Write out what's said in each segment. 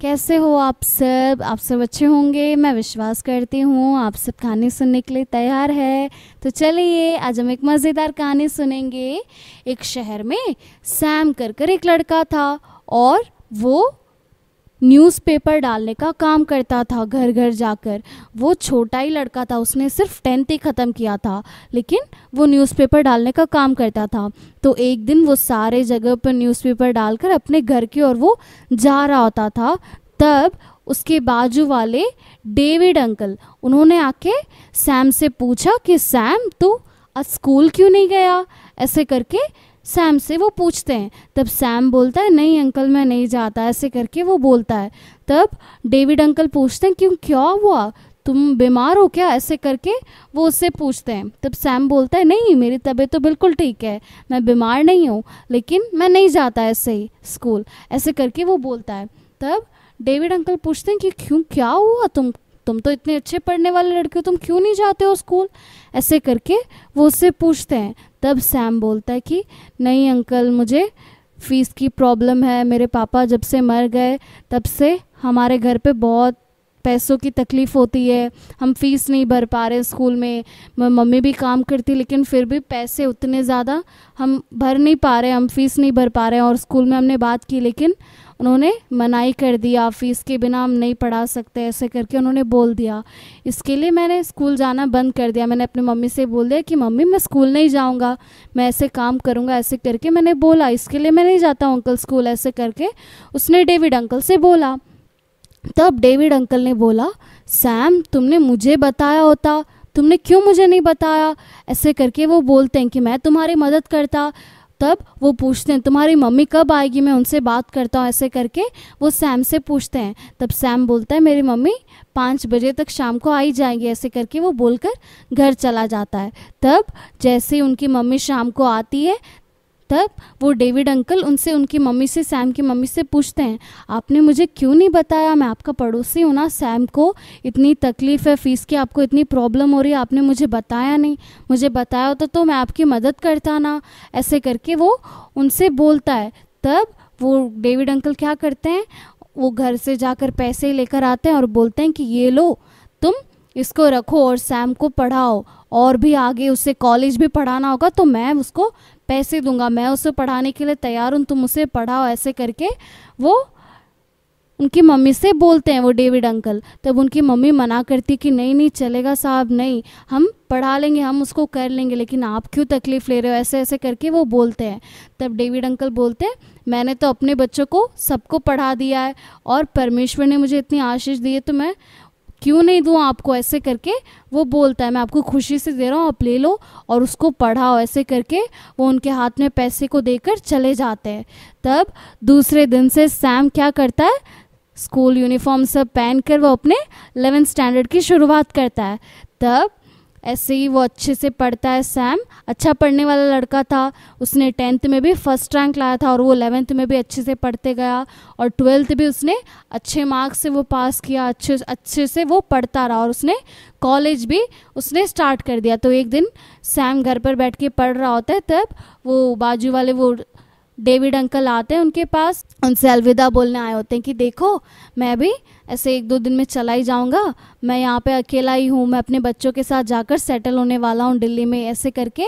कैसे हो आप सब आप सब अच्छे होंगे मैं विश्वास करती हूँ आप सब कहानी सुनने के लिए तैयार है तो चलिए आज हम एक मज़ेदार कहानी सुनेंगे एक शहर में सैम कर कर एक लड़का था और वो न्यूज़पेपर डालने का काम करता था घर घर जाकर वो छोटा ही लड़का था उसने सिर्फ टेंथ ही ख़त्म किया था लेकिन वो न्यूज़पेपर डालने का काम करता था तो एक दिन वो सारे जगह पर न्यूज़पेपर डालकर अपने घर की ओर वो जा रहा होता था तब उसके बाजू वाले डेविड अंकल उन्होंने आके सैम से पूछा कि सैम तू आज स्कूल क्यों नहीं गया ऐसे करके सैम से वो पूछते हैं तब सैम बोलता है नहीं अंकल मैं नहीं जाता ऐसे करके वो बोलता है तब डेविड अंकल पूछते हैं क्यों क्या हुआ तुम बीमार हो क्या ऐसे करके वो उससे पूछते हैं तब सैम बोलता है नहीं मेरी तबीयत तो बिल्कुल ठीक है मैं बीमार नहीं हूँ लेकिन मैं नहीं जाता ऐसे ही स्कूल ऐसे करके वो बोलता है तब डेविड अंकल पूछते हैं कि क्यों क्या हुआ तुम तुम तो इतने अच्छे पढ़ने वाले लड़के हो तुम क्यों नहीं जाते हो स्कूल ऐसे करके वो उससे पूछते हैं तब सैम बोलता है कि नहीं अंकल मुझे फीस की प्रॉब्लम है मेरे पापा जब से मर गए तब से हमारे घर पे बहुत पैसों की तकलीफ़ होती है हम फीस नहीं भर पा रहे स्कूल में मम्मी भी काम करती लेकिन फिर भी पैसे उतने ज़्यादा हम भर नहीं पा रहे हम फीस नहीं भर पा रहे और स्कूल में हमने बात की लेकिन उन्होंने मनाही कर दिया फ़ीस के बिना हम नहीं पढ़ा सकते ऐसे करके उन्होंने बोल दिया इसके लिए मैंने स्कूल जाना बंद कर दिया मैंने अपनी मम्मी से बोल दिया कि मम्मी मैं स्कूल नहीं जाऊँगा मैं ऐसे काम करूँगा ऐसे करके मैंने बोला इसके लिए मैं नहीं जाता हूँ अंकल स्कूल ऐसे करके उसने डेविड अंकल से बोला तब डेविड अंकल ने बोला सैम तुमने मुझे बताया होता तुमने क्यों मुझे नहीं बताया ऐसे करके वो बोलते हैं कि मैं तुम्हारी मदद करता तब वो पूछते हैं तुम्हारी मम्मी कब आएगी मैं उनसे बात करता हूँ ऐसे करके वो सैम से पूछते हैं तब सैम बोलता है मेरी मम्मी पाँच बजे तक शाम को आई जाएंगी ऐसे करके वो बोलकर घर चला जाता है तब जैसे ही उनकी मम्मी शाम को आती है तब वो डेविड अंकल उनसे उनकी मम्मी से सैम की मम्मी से पूछते हैं आपने मुझे क्यों नहीं बताया मैं आपका पड़ोसी हूँ ना सैम को इतनी तकलीफ़ है फ़ीस की आपको इतनी प्रॉब्लम हो रही है आपने मुझे बताया नहीं मुझे बताया होता तो मैं आपकी मदद करता ना ऐसे करके वो उनसे बोलता है तब वो डेविड अंकल क्या करते हैं वो घर से जाकर पैसे लेकर आते हैं और बोलते हैं कि ये लो तुम इसको रखो और सैम को पढ़ाओ और भी आगे उसे कॉलेज भी पढ़ाना होगा तो मैं उसको पैसे दूंगा मैं उसे पढ़ाने के लिए तैयार हूँ तुम उसे पढ़ाओ ऐसे करके वो उनकी मम्मी से बोलते हैं वो डेविड अंकल तब उनकी मम्मी मना करती कि नहीं नहीं चलेगा साहब नहीं हम पढ़ा लेंगे हम उसको कर लेंगे लेकिन आप क्यों तकलीफ़ ले रहे हो ऐसे ऐसे करके वो बोलते हैं तब डेविड अंकल बोलते हैं मैंने तो अपने बच्चों को सबको पढ़ा दिया है और परमेश्वर ने मुझे इतनी आशीष दी है तो मैं क्यों नहीं दूँ आपको ऐसे करके वो बोलता है मैं आपको खुशी से दे रहा हूँ आप ले लो और उसको पढ़ाओ ऐसे करके वो उनके हाथ में पैसे को देकर चले जाते हैं तब दूसरे दिन से सैम क्या करता है स्कूल यूनिफॉर्म सब पहन कर वो अपने एलेवेंथ स्टैंडर्ड की शुरुआत करता है तब ऐसे ही वो अच्छे से पढ़ता है सैम अच्छा पढ़ने वाला लड़का था उसने टेंथ में भी फर्स्ट रैंक लाया था और वो एलेवेंथ में भी अच्छे से पढ़ते गया और ट्वेल्थ भी उसने अच्छे मार्क्स से वो पास किया अच्छे अच्छे से वो पढ़ता रहा और उसने कॉलेज भी उसने स्टार्ट कर दिया तो एक दिन सैम घर पर बैठ के पढ़ रहा होता है तब वो बाजू वाले वो डेविड अंकल आते हैं उनके पास उनसे अलविदा बोलने आए होते हैं कि देखो मैं भी ऐसे एक दो दिन में चला ही जाऊँगा मैं यहाँ पे अकेला ही हूँ मैं अपने बच्चों के साथ जाकर सेटल होने वाला हूँ दिल्ली में ऐसे करके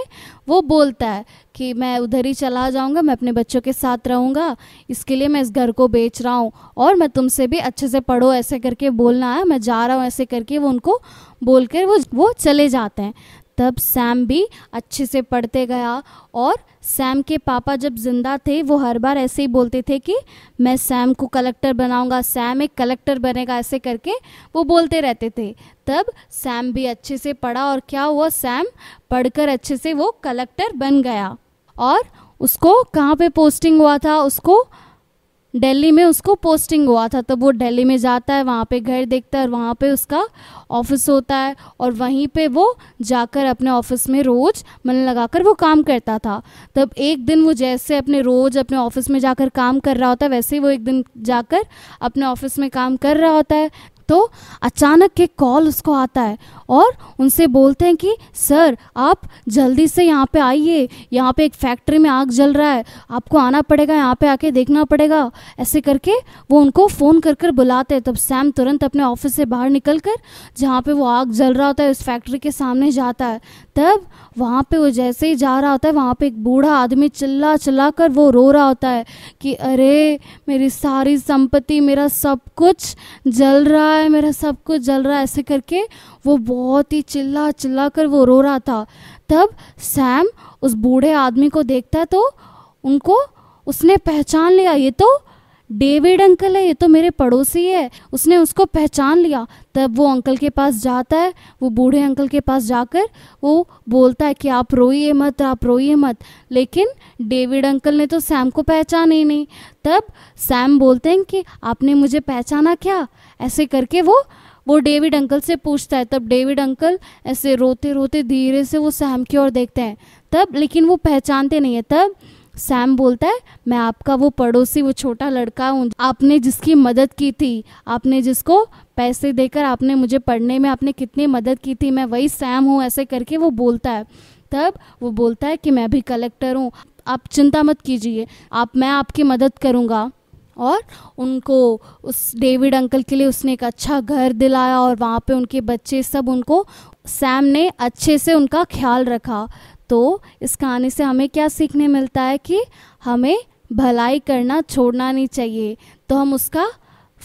वो बोलता है कि मैं उधर ही चला जाऊँगा मैं अपने बच्चों के साथ रहूँगा इसके लिए मैं इस घर को बेच रहा हूँ और मैं तुमसे भी अच्छे से पढ़ो ऐसे करके बोलना है मैं जा रहा हूँ ऐसे करके वो उनको बोल कर वो वो चले जाते हैं तब सैम भी अच्छे से पढ़ते गया और सैम के पापा जब जिंदा थे वो हर बार ऐसे ही बोलते थे कि मैं सैम को कलेक्टर बनाऊंगा सैम एक कलेक्टर बनेगा ऐसे करके वो बोलते रहते थे तब सैम भी अच्छे से पढ़ा और क्या हुआ सैम पढ़कर अच्छे से वो कलेक्टर बन गया और उसको कहाँ पे पोस्टिंग हुआ था उसको दिल्ली में उसको पोस्टिंग हुआ था तब वो दिल्ली में जाता है वहाँ पे घर देखता है और वहाँ पे उसका ऑफिस होता है और वहीं पे वो जाकर अपने ऑफिस में रोज़ मन लगाकर वो काम करता था तब एक दिन वो जैसे अपने रोज़ अपने ऑफिस में जाकर काम कर रहा होता है वैसे ही वो एक दिन जाकर अपने ऑफिस में काम कर रहा होता है तो अचानक एक कॉल उसको आता है और उनसे बोलते हैं कि सर आप जल्दी से यहाँ पे आइए यहाँ पे एक फैक्ट्री में आग जल रहा है आपको आना पड़ेगा यहाँ पे आके देखना पड़ेगा ऐसे करके वो उनको फ़ोन कर कर बुलाते हैं तब सैम तुरंत अपने ऑफिस से बाहर निकल कर जहाँ पर वो आग जल रहा होता है उस फैक्ट्री के सामने जाता है तब वहाँ पे वो जैसे ही जा रहा होता है वहाँ पे एक बूढ़ा आदमी चिल्ला चिल्ला कर वो रो रहा होता है कि अरे मेरी सारी संपत्ति मेरा सब कुछ जल रहा है मेरा सब कुछ जल रहा है ऐसे करके वो बहुत ही चिल्ला चिल्ला कर वो रो रहा था तब सैम उस बूढ़े आदमी को देखता है तो उनको उसने पहचान लिया ये तो डेविड अंकल है ये तो मेरे पड़ोसी है उसने उसको पहचान लिया तब वो अंकल के पास जाता है वो बूढ़े अंकल के पास जाकर वो बोलता है कि आप रोइए मत आप रोइए मत लेकिन डेविड अंकल ने तो सैम को पहचान ही नहीं तब सैम बोलते हैं कि आपने मुझे पहचाना क्या ऐसे करके वो वो डेविड अंकल से पूछता है तब डेविड अंकल ऐसे रोते रोते धीरे से वो सैम की ओर देखते हैं तब लेकिन वो पहचानते नहीं है तब सैम बोलता है मैं आपका वो पड़ोसी वो छोटा लड़का हूँ आपने जिसकी मदद की थी आपने जिसको पैसे देकर आपने मुझे पढ़ने में आपने कितनी मदद की थी मैं वही सैम हूँ ऐसे करके वो बोलता है तब वो बोलता है कि मैं भी कलेक्टर हूँ आप चिंता मत कीजिए आप मैं आपकी मदद करूँगा और उनको उस डेविड अंकल के लिए उसने एक अच्छा घर दिलाया और वहाँ पे उनके बच्चे सब उनको सैम ने अच्छे से उनका ख्याल रखा तो इस कहानी से हमें क्या सीखने मिलता है कि हमें भलाई करना छोड़ना नहीं चाहिए तो हम उसका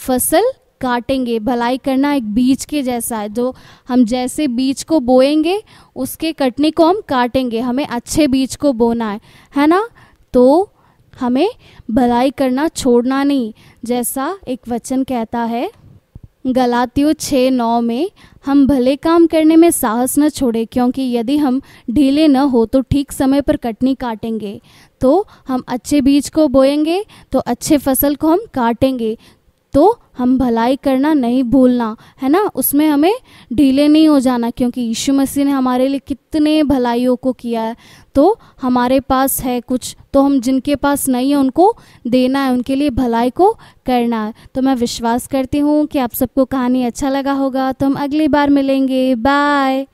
फसल काटेंगे भलाई करना एक बीज के जैसा है जो हम जैसे बीज को बोएंगे उसके कटने को हम काटेंगे हमें अच्छे बीज को बोना है है ना तो हमें भलाई करना छोड़ना नहीं जैसा एक वचन कहता है गलातियों छः नौ में हम भले काम करने में साहस न छोड़े क्योंकि यदि हम ढीले न हो तो ठीक समय पर कटनी काटेंगे तो हम अच्छे बीज को बोएंगे तो अच्छे फसल को हम काटेंगे तो हम भलाई करना नहीं भूलना है ना उसमें हमें ढीले नहीं हो जाना क्योंकि यीशु मसीह ने हमारे लिए कितने भलाइयों को किया है तो हमारे पास है कुछ तो हम जिनके पास नहीं है उनको देना है उनके लिए भलाई को करना है तो मैं विश्वास करती हूँ कि आप सबको कहानी अच्छा लगा होगा तो हम अगली बार मिलेंगे बाय